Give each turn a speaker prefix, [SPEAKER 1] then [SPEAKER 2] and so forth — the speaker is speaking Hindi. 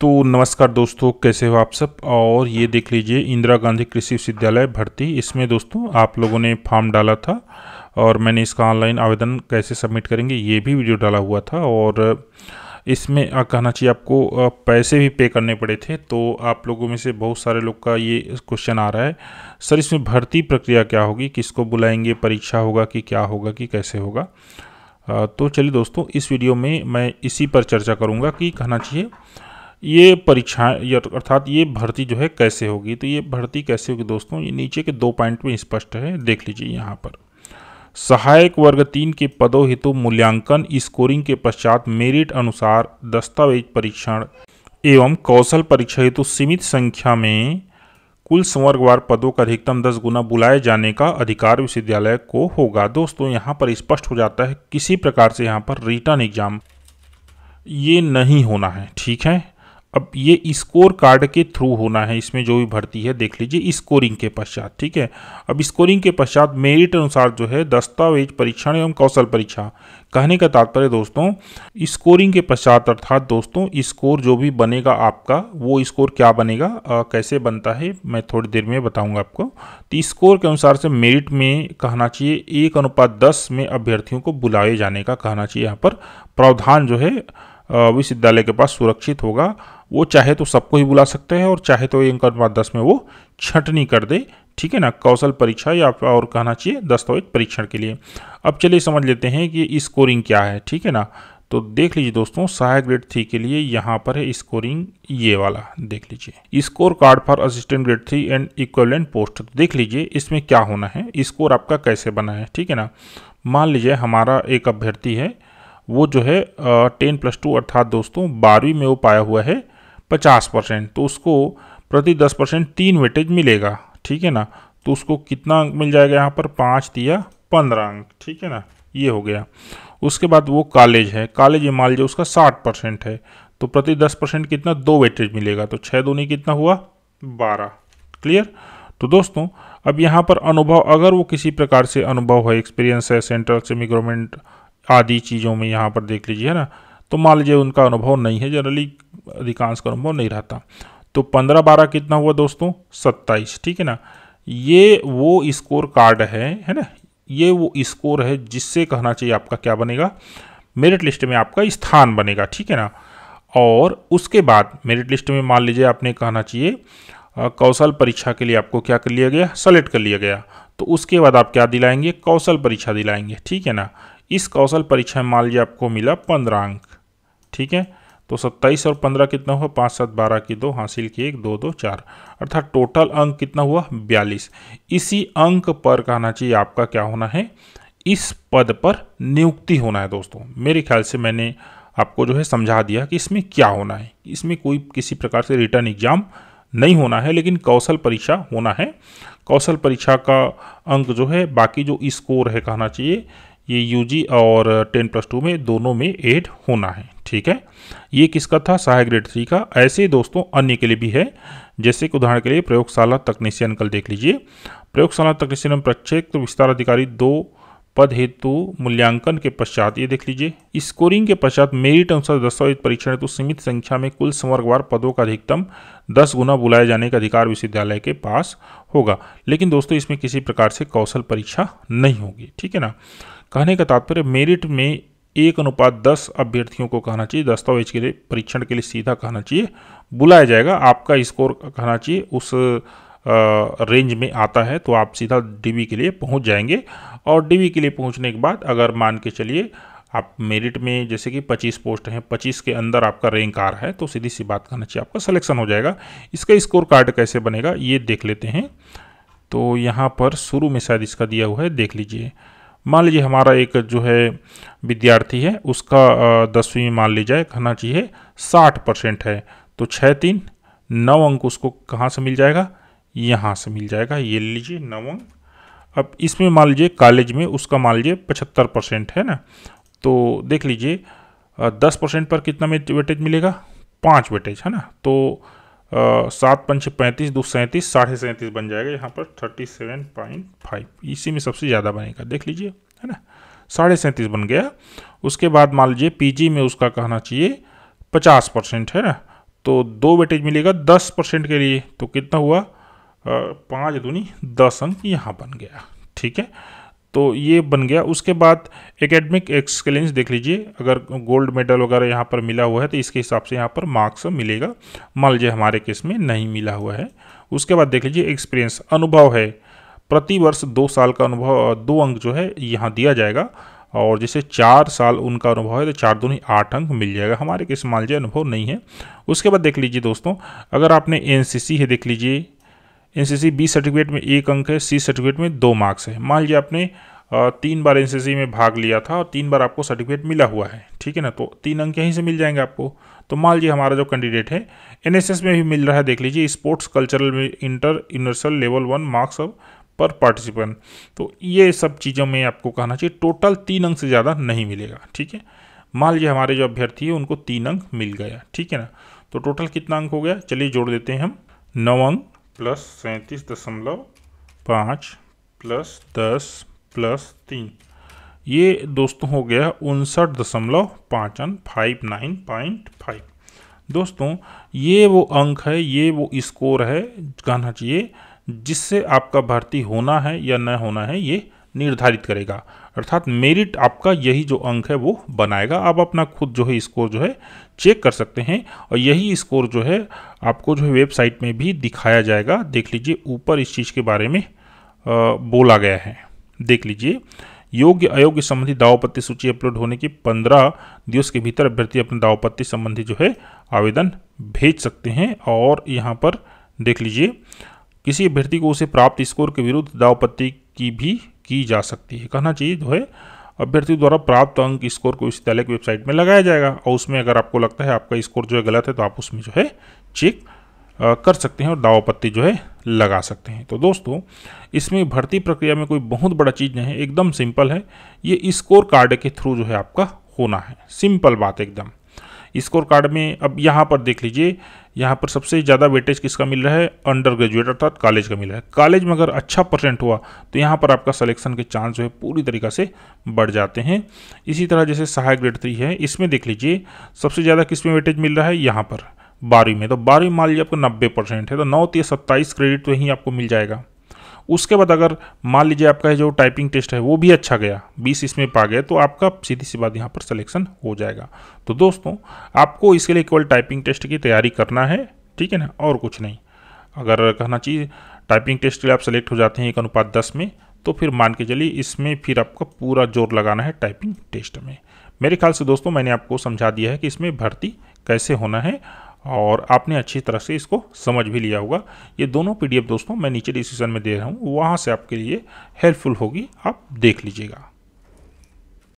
[SPEAKER 1] तो नमस्कार दोस्तों कैसे हो आप सब और ये देख लीजिए इंदिरा गांधी कृषि विश्वविद्यालय भर्ती इसमें दोस्तों आप लोगों ने फॉर्म डाला था और मैंने इसका ऑनलाइन आवेदन कैसे सबमिट करेंगे ये भी वीडियो डाला हुआ था और इसमें कहना चाहिए आपको पैसे भी पे करने पड़े थे तो आप लोगों में से बहुत सारे लोग का ये क्वेश्चन आ रहा है सर इसमें भर्ती प्रक्रिया क्या होगी किसको बुलाएंगे परीक्षा होगा कि क्या होगा कि कैसे होगा तो चलिए दोस्तों इस वीडियो में मैं इसी पर चर्चा करूँगा कि कहना चाहिए ये परीक्षाएं अर्थात ये भर्ती जो है कैसे होगी तो ये भर्ती कैसे होगी दोस्तों ये नीचे के दो पॉइंट में स्पष्ट है देख लीजिए यहाँ पर सहायक वर्ग तीन के पदों हेतु मूल्यांकन स्कोरिंग के पश्चात मेरिट अनुसार दस्तावेज परीक्षण एवं कौशल परीक्षा हेतु सीमित संख्या में कुल संवर्गवार पदों का अधिकतम दस गुना बुलाए जाने का अधिकार विश्वविद्यालय को होगा दोस्तों यहाँ पर स्पष्ट हो जाता है किसी प्रकार से यहाँ पर रिटर्न एग्जाम ये नहीं होना है ठीक है अब ये स्कोर कार्ड के थ्रू होना है इसमें जो भी भर्ती है देख लीजिए स्कोरिंग के पश्चात ठीक है अब स्कोरिंग के पश्चात मेरिट अनुसार जो है दस्तावेज परीक्षण एवं कौशल परीक्षा कहने का तात्पर्य दोस्तों स्कोरिंग के पश्चात अर्थात दोस्तों स्कोर जो भी बनेगा आपका वो स्कोर क्या बनेगा आ, कैसे बनता है मैं थोड़ी देर में बताऊंगा आपको तो स्कोर के अनुसार से मेरिट में कहना चाहिए एक अनुपात दस में अभ्यर्थियों को बुलाए जाने का कहना चाहिए यहाँ पर प्रावधान जो है विश्वविद्यालय के पास सुरक्षित होगा वो चाहे तो सबको ही बुला सकते हैं और चाहे तो अंक अनुपात दस में वो छटनी कर दे ठीक है ना कौशल परीक्षा या और कहना चाहिए दस्तावेज परीक्षण के लिए अब चलिए समझ लेते हैं कि स्कोरिंग क्या है ठीक है ना तो देख लीजिए दोस्तों सहायक ग्रेड थ्री के लिए यहाँ पर है स्कोरिंग ये वाला देख लीजिए score card for assistant grade three and equivalent post तो देख लीजिए इसमें क्या होना है स्कोर आपका कैसे बना है ठीक है ना मान लीजिए हमारा एक अभ्यर्थी है वो जो है टेन प्लस टू अर्थात दोस्तों बारहवीं में वो पाया हुआ है पचास परसेंट तो उसको प्रति दस परसेंट तीन वेटेज मिलेगा ठीक है ना तो उसको कितना अंक मिल जाएगा यहाँ पर पाँच दिया पंद्रह अंक ठीक है ना ये हो गया उसके बाद वो कॉलेज है कॉलेज ये मान लीजिए उसका साठ परसेंट है तो प्रति दस परसेंट कितना दो वेटेज मिलेगा तो छः नहीं कितना हुआ बारह क्लियर तो दोस्तों अब यहाँ पर अनुभव अगर वो किसी प्रकार से अनुभव है एक्सपीरियंस है सेंट्रल सेमी गवर्नमेंट आदि चीज़ों में यहाँ पर देख लीजिए है ना तो मान लीजिए उनका अनुभव नहीं है जनरली अधिकांश का अनुभव नहीं रहता तो पंद्रह बारह कितना हुआ दोस्तों सत्ताईस ठीक है ना ये वो स्कोर कार्ड है है ना ये वो स्कोर है जिससे कहना चाहिए आपका क्या बनेगा मेरिट लिस्ट में आपका स्थान बनेगा ठीक है ना और उसके बाद मेरिट लिस्ट में मान लीजिए आपने कहना चाहिए कौशल परीक्षा के लिए आपको क्या कर लिया गया सेलेक्ट कर लिया गया तो उसके बाद आप क्या दिलाएंगे कौशल परीक्षा दिलाएंगे ठीक है ना इस कौशल परीक्षा में मान लीजिए आपको मिला पंद्रह अंक ठीक है तो सत्ताईस और पंद्रह कितना हुआ पाँच सात बारह की दो हासिल की एक दो दो चार अर्थात टोटल अंक कितना हुआ बयालीस इसी अंक पर कहना चाहिए आपका क्या होना है इस पद पर नियुक्ति होना है दोस्तों मेरे ख्याल से मैंने आपको जो है समझा दिया कि इसमें क्या होना है इसमें कोई किसी प्रकार से रिटर्न एग्जाम नहीं होना है लेकिन कौशल परीक्षा होना है कौशल परीक्षा का अंक जो है बाकी जो स्कोर है कहना चाहिए ये यूजी और टेन प्लस टू में दोनों में एड होना है ठीक है ये किसका था सहायक ग्रेड थ्री का ऐसे दोस्तों अन्य के लिए भी है जैसे कि उदाहरण के लिए प्रयोगशाला तकनीशियन कल देख लीजिए प्रयोगशाला तकनीशियन में प्रक्षेत्र विस्तार अधिकारी दो पद हेतु मूल्यांकन के पश्चात ये देख लीजिए स्कोरिंग के पश्चात मेरिट अनुसार दस्तावेज परीक्षण हेतु सीमित संख्या में कुल संवर्गवार पदों का अधिकतम दस गुना बुलाए जाने का अधिकार विश्वविद्यालय के पास होगा लेकिन दोस्तों इसमें किसी प्रकार से कौशल परीक्षा नहीं होगी ठीक है ना कहने का तात्पर्य मेरिट में एक अनुपात दस अभ्यर्थियों को कहना चाहिए दस्तावेज के लिए परीक्षण के लिए सीधा कहना चाहिए बुलाया जाएगा आपका स्कोर कहना चाहिए उस रेंज में आता है तो आप सीधा डीवी के लिए पहुंच जाएंगे और डीवी के लिए पहुंचने के बाद अगर मान के चलिए आप मेरिट में जैसे कि 25 पोस्ट हैं 25 के अंदर आपका रैंक आ रहा है तो सीधी सी बात कहना चाहिए आपका सिलेक्शन हो जाएगा इसका स्कोर कार्ड कैसे बनेगा ये देख लेते हैं तो यहाँ पर शुरू में शायद इसका दिया हुआ है देख लीजिए मान लीजिए हमारा एक जो है विद्यार्थी है उसका दसवीं में मान लीजिए कहना चाहिए साठ परसेंट है तो छः तीन नौ अंक उसको कहाँ से मिल जाएगा यहाँ से मिल जाएगा ये लीजिए नौ अंक अब इसमें मान लीजिए कॉलेज में उसका मान लीजिए पचहत्तर परसेंट है ना तो देख लीजिए दस परसेंट पर कितना वेटेज मिलेगा पाँच वेटेज है ना तो सात पंच पैंतीस दो सैंतीस साढ़े सैंतीस बन जाएगा यहाँ पर थर्टी सेवन पॉइंट फाइव इसी में सबसे ज़्यादा बनेगा देख लीजिए है ना साढ़े सैंतीस बन गया उसके बाद मान लीजिए पी में उसका कहना चाहिए पचास परसेंट है ना तो दो वेटेज मिलेगा दस परसेंट के लिए तो कितना हुआ पाँच दूनी दस अंक यहाँ बन गया ठीक है तो ये बन गया उसके बाद एकेडमिक एक्सलेंस देख लीजिए अगर गोल्ड मेडल वगैरह यहाँ पर मिला हुआ है तो इसके हिसाब से यहाँ पर मार्क्स मिलेगा मान लीजिए हमारे केस में नहीं मिला हुआ है उसके बाद देख लीजिए एक्सपीरियंस अनुभव है प्रति वर्ष दो साल का अनुभव दो अंक जो है यहाँ दिया जाएगा और जैसे चार साल उनका अनुभव है तो चार दो ही आठ अंक मिल जाएगा हमारे केस मान लीजिए अनुभव नहीं है उसके बाद देख लीजिए दोस्तों अगर आपने एन है देख लीजिए सी बी सर्टिफिकेट में एक अंक है सी सर्टिफिकेट में दो मार्क्स है मान लीजिए आपने तीन बार सी में भाग लिया था और तीन बार आपको सर्टिफिकेट मिला हुआ है ठीक है ना तो तीन अंक यहीं से मिल जाएंगे आपको तो मान लीजिए हमारा जो कैंडिडेट है एस में भी मिल रहा है देख लीजिए स्पोर्ट्स कल्चरल में inter universal level one marks अब पर पार्टिसिपेंट तो ये सब चीज़ों में आपको कहना चाहिए टोटल तीन अंक से ज़्यादा नहीं मिलेगा ठीक है मान लीजिए हमारे जो अभ्यर्थी है उनको तीन अंक मिल गया ठीक है ना तो टोटल कितना अंक हो गया चलिए जोड़ देते हैं हम नौ अंक प्लस सैंतीस दशमलव पाँच प्लस दस प्लस तीन ये दोस्तों हो गया उनसठ दशमलव पाँच अन फाइव नाइन पॉइंट फाइव दोस्तों ये वो अंक है ये वो स्कोर है कहना चाहिए जिससे आपका भर्ती होना है या न होना है ये निर्धारित करेगा अर्थात मेरिट आपका यही जो अंक है वो बनाएगा आप अपना खुद जो है स्कोर जो है चेक कर सकते हैं और यही स्कोर जो है आपको जो है वेबसाइट में भी दिखाया जाएगा देख लीजिए ऊपर इस चीज़ के बारे में आ, बोला गया है देख लीजिए योग्य अयोग्य संबंधी दावापत्ति सूची अपलोड होने के पंद्रह दिवस के भीतर अभ्यर्थी अपने दावापत्ति संबंधी जो है आवेदन भेज सकते हैं और यहाँ पर देख लीजिए किसी अभ्यर्थी को उसे प्राप्त स्कोर के विरुद्ध दावापत्ति की भी की जा सकती है कहना चाहिए जो है अभ्यर्थी द्वारा प्राप्त अंक स्कोर को विश्वविद्यालय की वेबसाइट में लगाया जाएगा और उसमें अगर आपको लगता है आपका स्कोर जो है गलत है तो आप उसमें जो है चेक कर सकते हैं और दावा जो है लगा सकते हैं तो दोस्तों इसमें भर्ती प्रक्रिया में कोई बहुत बड़ा चीज़ नहीं है एकदम सिंपल है ये स्कोर कार्ड के थ्रू जो है आपका होना है सिंपल बात एकदम स्कोर कार्ड में अब यहाँ पर देख लीजिए यहाँ पर सबसे ज़्यादा वेटेज किसका मिल रहा है अंडर ग्रेजुएट अर्थात कॉलेज का मिल रहा है कॉलेज में अगर अच्छा परसेंट हुआ तो यहाँ पर आपका सलेक्शन के चांस जो है पूरी तरीके से बढ़ जाते हैं इसी तरह जैसे सहायक ग्रेड थ्री है इसमें देख लीजिए सबसे ज़्यादा किस में वेटेज मिल रहा है यहाँ पर बारहवीं में तो बारहवीं मान लीजिए आपको नब्बे परसेंट है तो नौ तीस सत्ताईस क्रेडिट तो यहीं आपको मिल जाएगा उसके बाद अगर मान लीजिए आपका जो टाइपिंग टेस्ट है वो भी अच्छा गया बीस इसमें पा गए तो आपका सीधी सी बात यहाँ पर सिलेक्शन हो जाएगा तो दोस्तों आपको इसके लिए केवल टाइपिंग टेस्ट की तैयारी करना है ठीक है ना और कुछ नहीं अगर कहना चाहिए टाइपिंग टेस्ट के लिए आप सेलेक्ट हो जाते हैं एक अनुपात दस में तो फिर मान के चलिए इसमें फिर आपका पूरा जोर लगाना है टाइपिंग टेस्ट में मेरे ख्याल से दोस्तों मैंने आपको समझा दिया है कि इसमें भर्ती कैसे होना है और आपने अच्छी तरह से इसको समझ भी लिया होगा ये दोनों पीडीएफ दोस्तों मैं नीचे डिस्क्रिप्शन में दे रहा हूँ वहाँ से आपके लिए हेल्पफुल होगी आप देख लीजिएगा